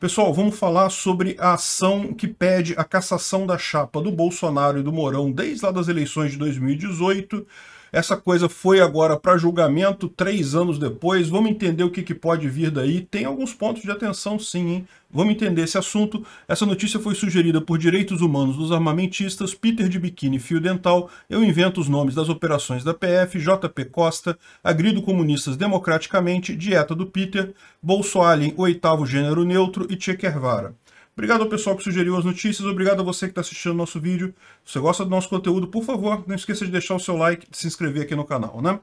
Pessoal, vamos falar sobre a ação que pede a cassação da chapa do Bolsonaro e do Mourão desde lá das eleições de 2018. Essa coisa foi agora para julgamento três anos depois. Vamos entender o que, que, pode vir daí. Tem alguns pontos de atenção, sim, hein? Vamos entender esse assunto. Essa notícia foi sugerida por Direitos Humanos dos Armamentistas, Peter de Biquíni Fio Dental, Eu Invento os Nomes das Operações da PF, JP Costa, Agrido Comunistas Democraticamente, Dieta do Peter, Bolsoalien, Oitavo Gênero Neutro e Che Guevara. Obrigado ao pessoal que sugeriu as notícias, obrigado a você que está assistindo o nosso vídeo. Se você gosta do nosso conteúdo, por favor, não esqueça de deixar o seu like e se inscrever aqui no canal, né?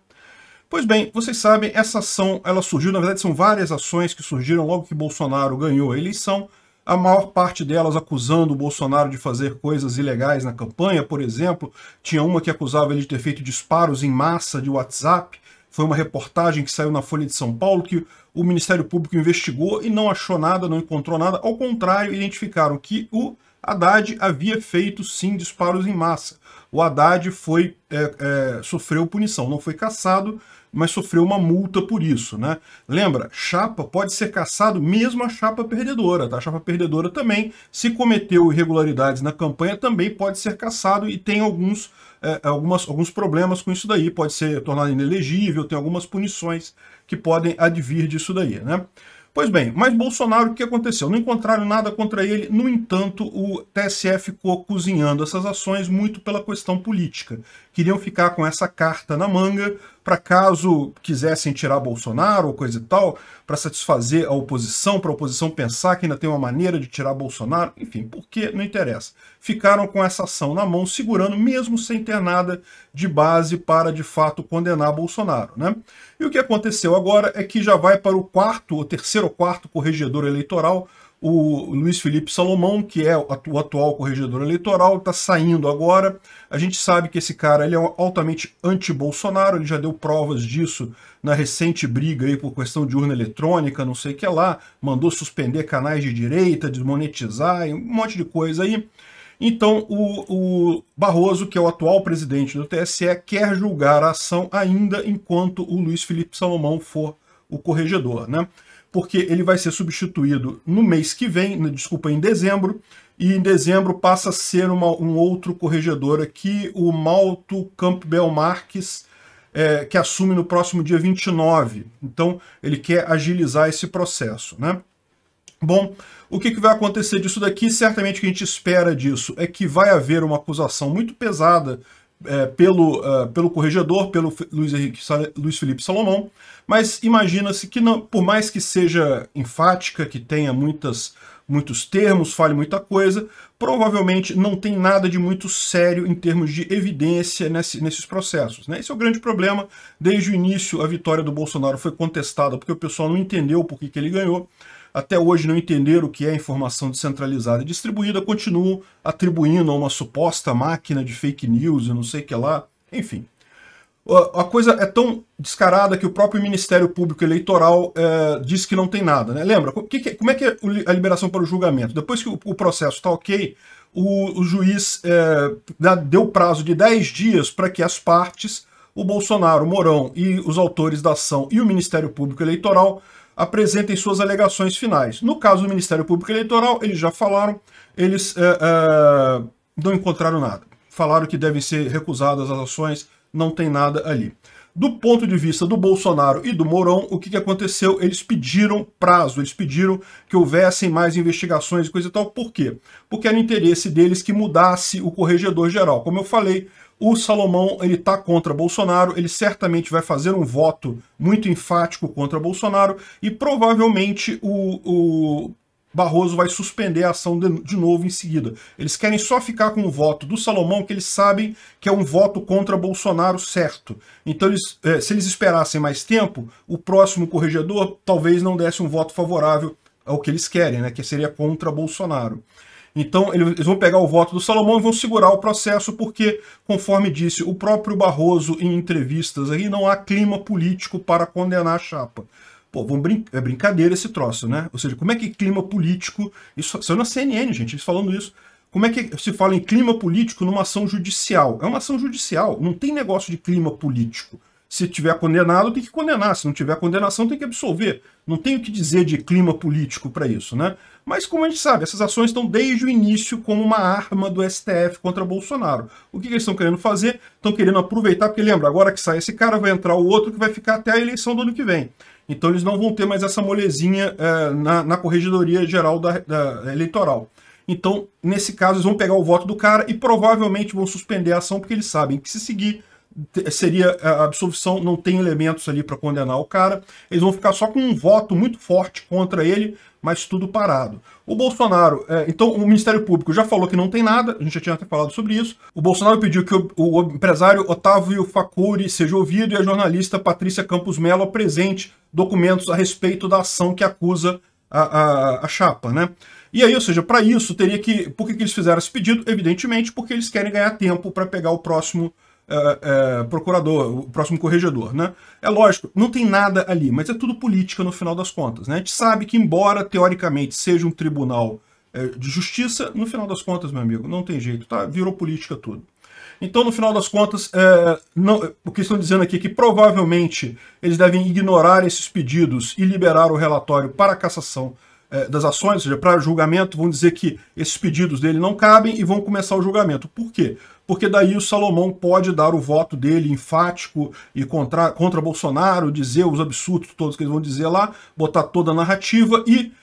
Pois bem, vocês sabem, essa ação, ela surgiu, na verdade são várias ações que surgiram logo que Bolsonaro ganhou a eleição, a maior parte delas acusando o Bolsonaro de fazer coisas ilegais na campanha, por exemplo, tinha uma que acusava ele de ter feito disparos em massa de WhatsApp, foi uma reportagem que saiu na Folha de São Paulo que o Ministério Público investigou e não achou nada, não encontrou nada. Ao contrário, identificaram que o Haddad havia feito sim disparos em massa. O Haddad foi, é, é, sofreu punição, não foi caçado, mas sofreu uma multa por isso. Né? Lembra, chapa pode ser caçado mesmo a chapa perdedora. Tá? A chapa perdedora também, se cometeu irregularidades na campanha, também pode ser caçado e tem alguns é, é, algumas, alguns problemas com isso daí. Pode ser tornado inelegível, tem algumas punições que podem advir disso daí, né? Pois bem, mas Bolsonaro, o que aconteceu? Não encontraram nada contra ele, no entanto, o TSE ficou cozinhando essas ações muito pela questão política. Queriam ficar com essa carta na manga para caso quisessem tirar Bolsonaro ou coisa e tal, para satisfazer a oposição, para a oposição pensar que ainda tem uma maneira de tirar Bolsonaro, enfim, porque não interessa. Ficaram com essa ação na mão, segurando, mesmo sem ter nada de base para de fato condenar Bolsonaro. Né? E o que aconteceu agora é que já vai para o quarto, ou terceiro ou quarto corregedor eleitoral o Luiz Felipe Salomão, que é o atual corregedor eleitoral, está saindo agora. A gente sabe que esse cara ele é altamente anti-Bolsonaro, ele já deu provas disso na recente briga aí por questão de urna eletrônica, não sei o que lá, mandou suspender canais de direita, desmonetizar, um monte de coisa aí. Então, o, o, Barroso, que é o atual presidente do TSE, quer julgar a ação ainda enquanto o Luiz Felipe Salomão for o corregedor. Né? porque ele vai ser substituído no mês que vem, né, desculpa, em dezembro, e em dezembro passa a ser uma, um outro corregedor aqui, o Malto Campbell Marques, é, que assume no próximo dia 29. Então, ele quer agilizar esse processo, né? Bom, o que, que, vai acontecer disso daqui? Certamente o que a gente espera disso é que vai haver uma acusação muito pesada é, pelo, uh, pelo corregedor, pelo Luiz, Henrique, Luiz Felipe Salomão, mas imagina-se que, não, por mais que seja enfática, que tenha muitas, muitos termos, fale muita coisa, provavelmente não tem nada de muito sério em termos de evidência nesse, nesses processos. Né? Esse é o grande problema. Desde o início, a vitória do Bolsonaro foi contestada porque o pessoal não entendeu por que, que ele ganhou até hoje não entenderam o que é informação descentralizada e distribuída, continuam atribuindo a uma suposta máquina de fake news e não sei o que lá. Enfim, a coisa é tão descarada que o próprio Ministério Público Eleitoral é, diz que não tem nada. Né? Lembra, que que, como é que é a liberação para o julgamento? Depois que o, o processo está ok, o, o juiz é, deu prazo de 10 dias para que as partes, o Bolsonaro, o Mourão e os autores da ação e o Ministério Público Eleitoral apresentem suas alegações finais. No caso do Ministério Público Eleitoral, eles já falaram, eles é, não encontraram nada. Falaram que devem ser recusadas as ações, não tem nada ali. Do ponto de vista do Bolsonaro e do Mourão, o que, que aconteceu? Eles pediram prazo, eles pediram que houvessem mais investigações e coisa e tal. Por quê? Porque era interesse deles que mudasse o corregedor geral. Como eu falei, o Salomão ele está contra Bolsonaro, ele certamente vai fazer um voto muito enfático contra Bolsonaro e provavelmente o, o Barroso vai suspender a ação de, novo em seguida. Eles querem só ficar com o voto do Salomão, que eles sabem que é um voto contra Bolsonaro certo. Então, eles, é, se eles esperassem mais tempo, o próximo corregedor talvez não desse um voto favorável ao que eles querem, né, que seria contra Bolsonaro. Então, eles vão pegar o voto do Salomão e vão segurar o processo, porque, conforme disse o próprio Barroso em entrevistas aí, não há clima político para condenar a chapa. Pô, vão brin é brincadeira esse troço, né? Ou seja, como é que clima político. Isso saiu na CNN, gente, eles falando isso. Como é que se fala em clima político numa ação judicial? É uma ação judicial, não tem negócio de clima político. Se tiver condenado, tem que condenar. Se não tiver condenação, tem que absolver. Não tem o que dizer de clima político para isso, né? Mas como a gente sabe, essas ações estão desde o início como uma arma do STF contra Bolsonaro. O que, que eles estão querendo fazer? Estão querendo aproveitar, porque lembra, agora que sai esse cara, vai entrar o outro que vai ficar até a eleição do ano que vem. Então eles não vão ter mais essa molezinha eh, na, na Corregedoria Geral da, da Eleitoral. Então, nesse caso, eles vão pegar o voto do cara e provavelmente vão suspender a ação, porque eles sabem que se seguir seria é, a absolvição, não tem elementos ali para condenar o cara. Eles vão ficar só com um voto muito forte contra ele, mas tudo parado. O Bolsonaro, é, então o Ministério Público já falou que não tem nada, a gente já tinha até falado sobre isso. O Bolsonaro pediu que o, o empresário Otávio Facuri seja ouvido e a jornalista Patrícia Campos Mello apresente documentos a respeito da ação que acusa a, a, a chapa, né? E aí, ou seja, para isso teria que. Por que, que eles fizeram esse pedido? Evidentemente, porque eles querem ganhar tempo para pegar o próximo é, é, procurador, o próximo corregedor, né? É lógico, não tem nada ali, mas é tudo política no final das contas, né? A gente sabe que, embora teoricamente seja um tribunal é, de justiça, no final das contas, meu amigo, não tem jeito, tá? Virou política tudo. Então, no final das contas, é, não, o que estão dizendo aqui é que provavelmente eles devem ignorar esses pedidos e liberar o relatório para a cassação é, das ações, ou seja, para julgamento, vão dizer que esses pedidos dele não cabem e vão começar o julgamento. Por quê? porque daí o Salomão pode dar o voto dele enfático e contra, contra Bolsonaro, dizer os absurdos todos que eles vão dizer lá, botar toda a narrativa e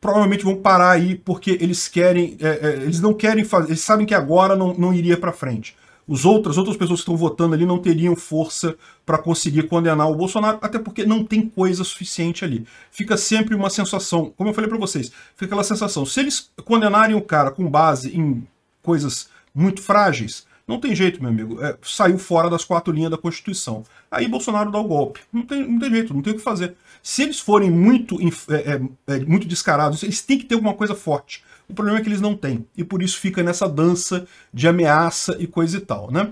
provavelmente vão parar aí porque eles querem, é, é, eles não querem fazer, eles sabem que agora não, não iria para frente. Os outros, outras pessoas que estão votando ali não teriam força para conseguir condenar o Bolsonaro, até porque não tem coisa suficiente ali. Fica sempre uma sensação, como eu falei para vocês, fica aquela sensação, se eles condenarem o cara com base em coisas muito frágeis, não tem jeito, meu amigo. É, saiu fora das quatro linhas da Constituição. Aí Bolsonaro dá o golpe. Não tem, não tem jeito, não tem o que fazer. Se eles forem muito, é, é, é, muito descarados, eles têm que ter alguma coisa forte. O problema é que eles não têm. E por isso fica nessa dança de ameaça e coisa e tal, né?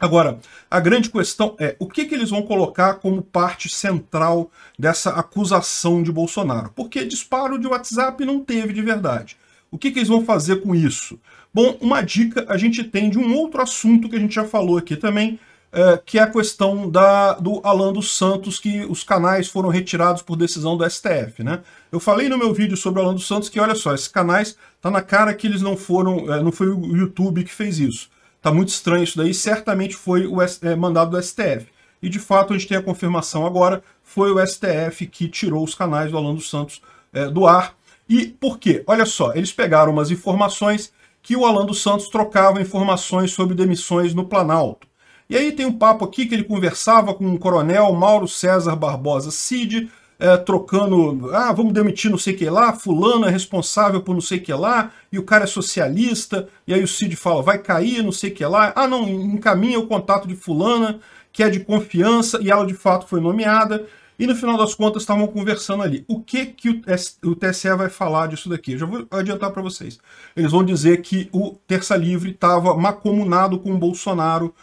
Agora, a grande questão é o que, que eles vão colocar como parte central dessa acusação de Bolsonaro? Porque disparo de WhatsApp não teve de verdade. O que, que eles vão fazer com isso? Bom, uma dica a gente tem de um outro assunto que a gente já falou aqui também, é, que é a questão da, do Alan dos Santos, que os canais foram retirados por decisão do STF. Né? Eu falei no meu vídeo sobre o Alan dos Santos que, olha só, esses canais, tá na cara que eles não foram, é, não foi o YouTube que fez isso. Tá muito estranho isso daí, certamente foi o é, mandado do STF. E de fato a gente tem a confirmação agora, foi o STF que tirou os canais do Alan dos Santos é, do ar. E por quê? Olha só, eles pegaram umas informações que o Alan dos Santos trocava informações sobre demissões no Planalto. E aí tem um papo aqui que ele conversava com o coronel Mauro César Barbosa Cid, é, trocando, ah, vamos demitir não sei o que lá, fulano é responsável por não sei o que lá, e o cara é socialista, e aí o Cid fala, vai cair, não sei o que lá, ah não, encaminha o contato de fulana, que é de confiança, e ela de fato foi nomeada, e no final das contas estavam conversando ali. O que, que o TSE vai falar disso daqui? Eu já vou adiantar para vocês. Eles vão dizer que o Terça Livre estava macomunado com o Bolsonaro,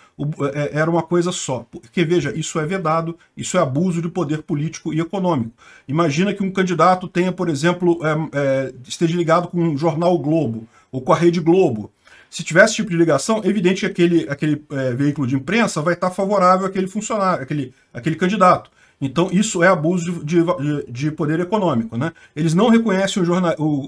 é, é, era uma coisa só. Porque, veja, isso é vedado, isso é abuso de poder político e econômico. Imagina que um candidato tenha, por exemplo, é, é, esteja ligado com o um jornal Globo ou com a Rede Globo. Se tivesse esse tipo de ligação, é evidente que aquele, aquele é, veículo de imprensa vai estar favorável àquele funcionário, àquele, àquele candidato. Então, isso é abuso de, de, de poder econômico. Né? Eles não reconhecem o, jornal, o,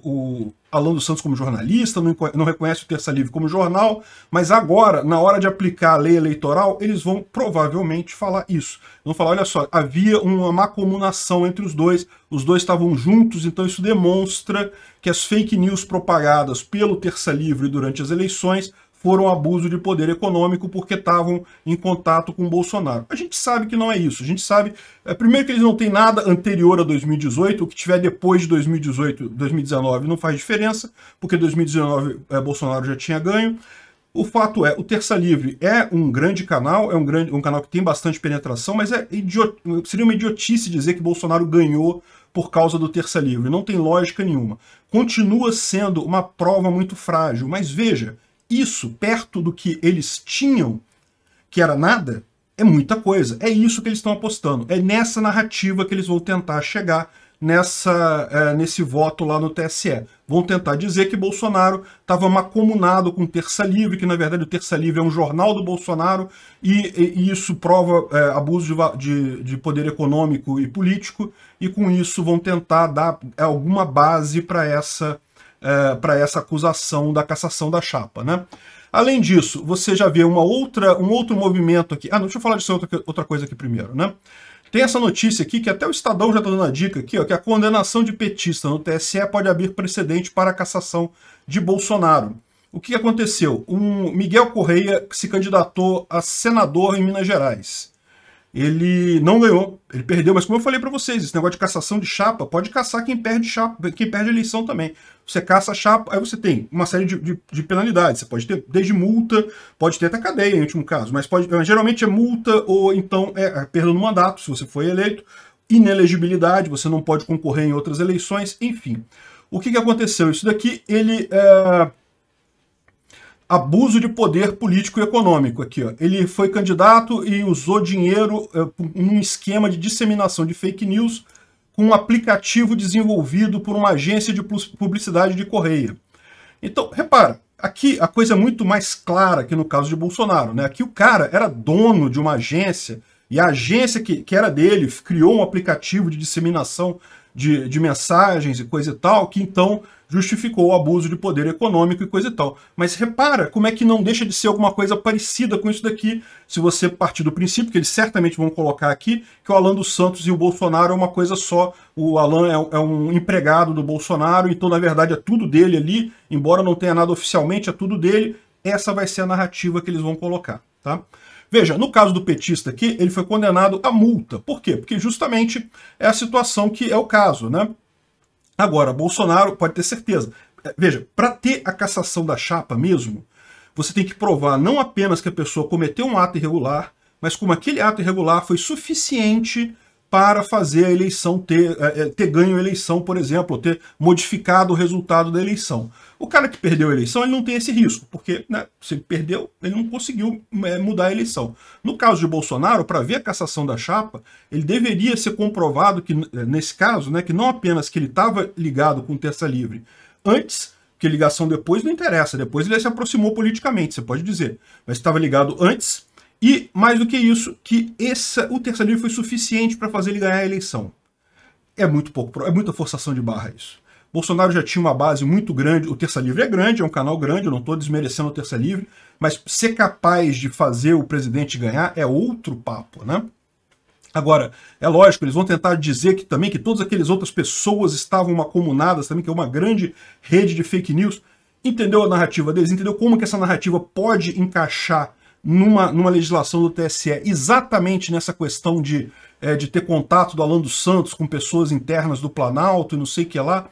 o Alan dos Santos como jornalista, não, não reconhecem o Terça Livre como jornal, mas agora, na hora de aplicar a lei eleitoral, eles vão provavelmente falar isso. Vão falar, olha só, havia uma macomunação entre os dois, os dois estavam juntos, então isso demonstra que as fake news propagadas pelo Terça Livre durante as eleições foram abuso de poder econômico porque estavam em contato com o Bolsonaro. A gente sabe que não é isso. A gente sabe, é, primeiro, que eles não têm nada anterior a 2018. O que tiver depois de 2018, 2019 não faz diferença, porque 2019 é, Bolsonaro já tinha ganho. O fato é, o Terça Livre é um grande canal, é um, grande, um canal que tem bastante penetração, mas é idiot, seria uma idiotice dizer que Bolsonaro ganhou por causa do Terça Livre. Não tem lógica nenhuma. Continua sendo uma prova muito frágil, mas veja, isso perto do que eles tinham, que era nada, é muita coisa. É isso que eles estão apostando. É nessa narrativa que eles vão tentar chegar nessa, é, nesse voto lá no TSE. Vão tentar dizer que Bolsonaro estava macomunado com o Terça Livre, que na verdade o Terça Livre é um jornal do Bolsonaro, e, e isso prova é, abuso de, de, de, poder econômico e político, e com isso vão tentar dar é, alguma base para essa é, para essa acusação da cassação da chapa. Né? Além disso, você já vê uma outra, um outro movimento aqui. Ah, não, deixa eu falar disso outra, outra coisa aqui primeiro, né? Tem essa notícia aqui que até o Estadão já está dando a dica aqui, ó, que a condenação de petista no TSE pode abrir precedente para a cassação de Bolsonaro. O que aconteceu? Um Miguel Correia se candidatou a senador em Minas Gerais ele não ganhou, ele perdeu. Mas como eu falei para vocês, esse negócio de cassação de chapa, pode caçar quem perde chapa, quem perde eleição também. Você caça a chapa, aí você tem uma série de, de, de penalidades. Você pode ter desde multa, pode ter até cadeia em último caso, mas pode, geralmente é multa ou então é, é, perda no mandato, se você foi eleito, inelegibilidade, você não pode concorrer em outras eleições, enfim. O que, que aconteceu? Isso daqui, ele... É, abuso de poder político e econômico aqui. Ó. Ele foi candidato e usou dinheiro num eh, esquema de disseminação de fake news com um aplicativo desenvolvido por uma agência de publicidade de correia. Então, repara, aqui a coisa é muito mais clara que no caso de Bolsonaro. Né? Aqui o cara era dono de uma agência e a agência que, que era dele criou um aplicativo de disseminação de, de mensagens e coisa e tal, que então justificou o abuso de poder econômico e coisa e tal. Mas repara como é que não deixa de ser alguma coisa parecida com isso daqui, se você partir do princípio, que eles certamente vão colocar aqui, que o Alan dos Santos e o Bolsonaro é uma coisa só. O Alan é, é um empregado do Bolsonaro, então na verdade é tudo dele ali, embora não tenha nada oficialmente, é tudo dele. Essa vai ser a narrativa que eles vão colocar, tá? Veja, no caso do petista aqui, ele foi condenado à multa. Por quê? Porque justamente é a situação que é o caso, né? Agora, Bolsonaro pode ter certeza. É, veja, para ter a cassação da chapa mesmo, você tem que provar não apenas que a pessoa cometeu um ato irregular, mas como aquele ato irregular foi suficiente para fazer a eleição ter, é, é, ter ganho a eleição, por exemplo, ter modificado o resultado da eleição. O cara que perdeu a eleição, ele não tem esse risco, porque né, se ele perdeu, ele não conseguiu é, mudar a eleição. No caso de Bolsonaro, para ver a cassação da chapa, ele deveria ser comprovado que, nesse caso, né, que não apenas que ele estava ligado com o Terça Livre antes, que ligação depois não interessa, depois ele se aproximou politicamente, você pode dizer, mas estava ligado antes e, mais do que isso, que essa, o terça livre foi suficiente para fazer ele ganhar a eleição. É muito pouco, é muita forçação de barra isso. Bolsonaro já tinha uma base muito grande, o Terça Livre é grande, é um canal grande, eu não estou desmerecendo o Terça Livre, mas ser capaz de fazer o presidente ganhar é outro papo, né? Agora, é lógico, eles vão tentar dizer que também que todas aquelas outras pessoas estavam acomunadas também, que é uma grande rede de fake news. Entendeu a narrativa deles? Entendeu como que essa narrativa pode encaixar numa, numa legislação do TSE exatamente nessa questão de, é, de ter contato do Alan dos Santos com pessoas internas do Planalto e não sei o que lá,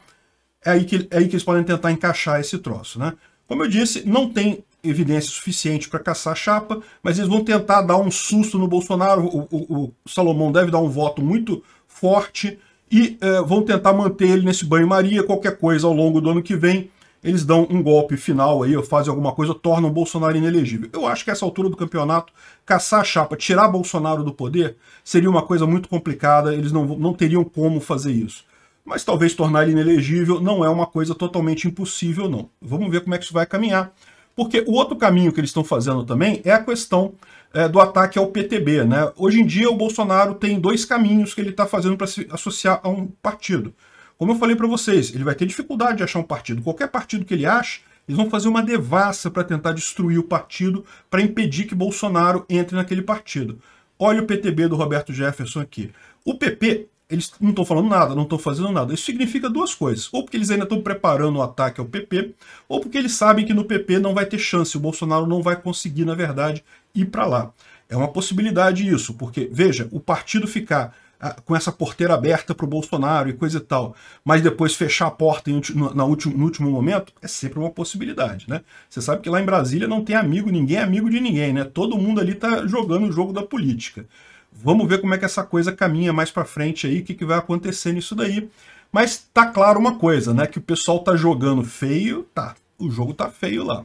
é aí que, é aí que eles podem tentar encaixar esse troço. Né? Como eu disse, não tem evidência suficiente para caçar a chapa, mas eles vão tentar dar um susto no Bolsonaro. O, o, o Salomão deve dar um voto muito forte e é, vão tentar manter ele nesse banho-maria, qualquer coisa ao longo do ano que vem eles dão um golpe final aí, ou fazem alguma coisa, tornam o Bolsonaro inelegível. Eu acho que essa altura do campeonato, caçar a chapa, tirar Bolsonaro do poder, seria uma coisa muito complicada, eles não, não teriam como fazer isso. Mas talvez tornar ele inelegível não é uma coisa totalmente impossível, não. Vamos ver como é que isso vai caminhar. Porque o outro caminho que eles estão fazendo também é a questão é, do ataque ao PTB. Né? Hoje em dia, o Bolsonaro tem dois caminhos que ele está fazendo para se associar a um partido. Como eu falei para vocês, ele vai ter dificuldade de achar um partido. Qualquer partido que ele ache, eles vão fazer uma devassa para tentar destruir o partido, para impedir que Bolsonaro entre naquele partido. Olha o PTB do Roberto Jefferson aqui. O PP, eles não estão falando nada, não estão fazendo nada. Isso significa duas coisas. Ou porque eles ainda estão preparando o um ataque ao PP, ou porque eles sabem que no PP não vai ter chance, o Bolsonaro não vai conseguir, na verdade, ir para lá. É uma possibilidade isso, porque, veja, o partido ficar com essa porteira aberta para o Bolsonaro e coisa e tal, mas depois fechar a porta em, no, na último, no último momento, é sempre uma possibilidade, né? Você sabe que lá em Brasília não tem amigo, ninguém é amigo de ninguém, né? Todo mundo ali está jogando o jogo da política. Vamos ver como é que essa coisa caminha mais para frente aí, o que, que vai acontecer nisso daí. Mas tá claro uma coisa, né? Que o pessoal tá jogando feio, tá. O jogo tá feio lá.